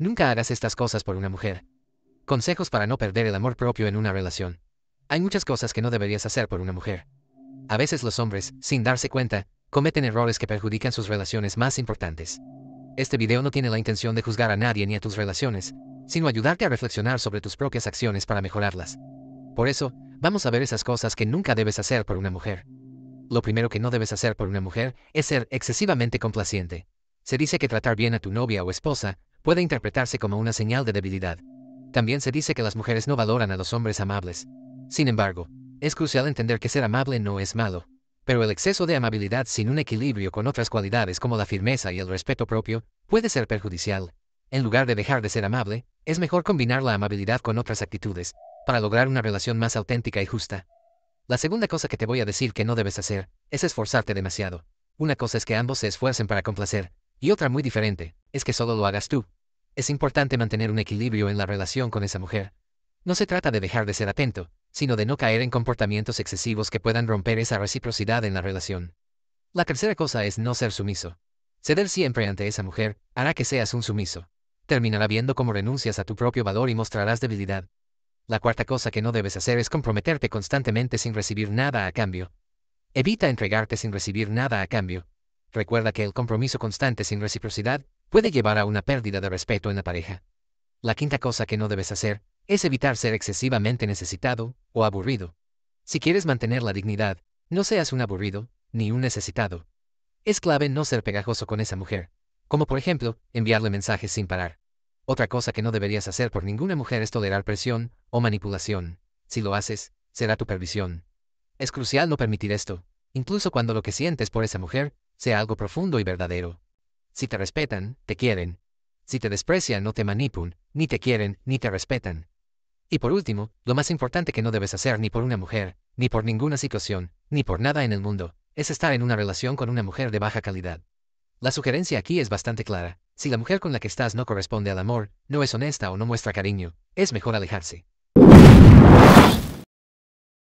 Nunca hagas estas cosas por una mujer. Consejos para no perder el amor propio en una relación. Hay muchas cosas que no deberías hacer por una mujer. A veces los hombres, sin darse cuenta, cometen errores que perjudican sus relaciones más importantes. Este video no tiene la intención de juzgar a nadie ni a tus relaciones, sino ayudarte a reflexionar sobre tus propias acciones para mejorarlas. Por eso, vamos a ver esas cosas que nunca debes hacer por una mujer. Lo primero que no debes hacer por una mujer es ser excesivamente complaciente. Se dice que tratar bien a tu novia o esposa puede interpretarse como una señal de debilidad. También se dice que las mujeres no valoran a los hombres amables. Sin embargo, es crucial entender que ser amable no es malo, pero el exceso de amabilidad sin un equilibrio con otras cualidades como la firmeza y el respeto propio puede ser perjudicial. En lugar de dejar de ser amable, es mejor combinar la amabilidad con otras actitudes, para lograr una relación más auténtica y justa. La segunda cosa que te voy a decir que no debes hacer, es esforzarte demasiado. Una cosa es que ambos se esfuercen para complacer, y otra muy diferente, es que solo lo hagas tú. Es importante mantener un equilibrio en la relación con esa mujer. No se trata de dejar de ser atento, sino de no caer en comportamientos excesivos que puedan romper esa reciprocidad en la relación. La tercera cosa es no ser sumiso. Ceder siempre ante esa mujer hará que seas un sumiso. Terminará viendo cómo renuncias a tu propio valor y mostrarás debilidad. La cuarta cosa que no debes hacer es comprometerte constantemente sin recibir nada a cambio. Evita entregarte sin recibir nada a cambio, Recuerda que el compromiso constante sin reciprocidad puede llevar a una pérdida de respeto en la pareja. La quinta cosa que no debes hacer es evitar ser excesivamente necesitado o aburrido. Si quieres mantener la dignidad, no seas un aburrido ni un necesitado. Es clave no ser pegajoso con esa mujer, como por ejemplo enviarle mensajes sin parar. Otra cosa que no deberías hacer por ninguna mujer es tolerar presión o manipulación. Si lo haces, será tu perdición. Es crucial no permitir esto, incluso cuando lo que sientes por esa mujer sea algo profundo y verdadero. Si te respetan, te quieren. Si te desprecian, no te manipulan, ni te quieren, ni te respetan. Y por último, lo más importante que no debes hacer ni por una mujer, ni por ninguna situación, ni por nada en el mundo, es estar en una relación con una mujer de baja calidad. La sugerencia aquí es bastante clara. Si la mujer con la que estás no corresponde al amor, no es honesta o no muestra cariño, es mejor alejarse.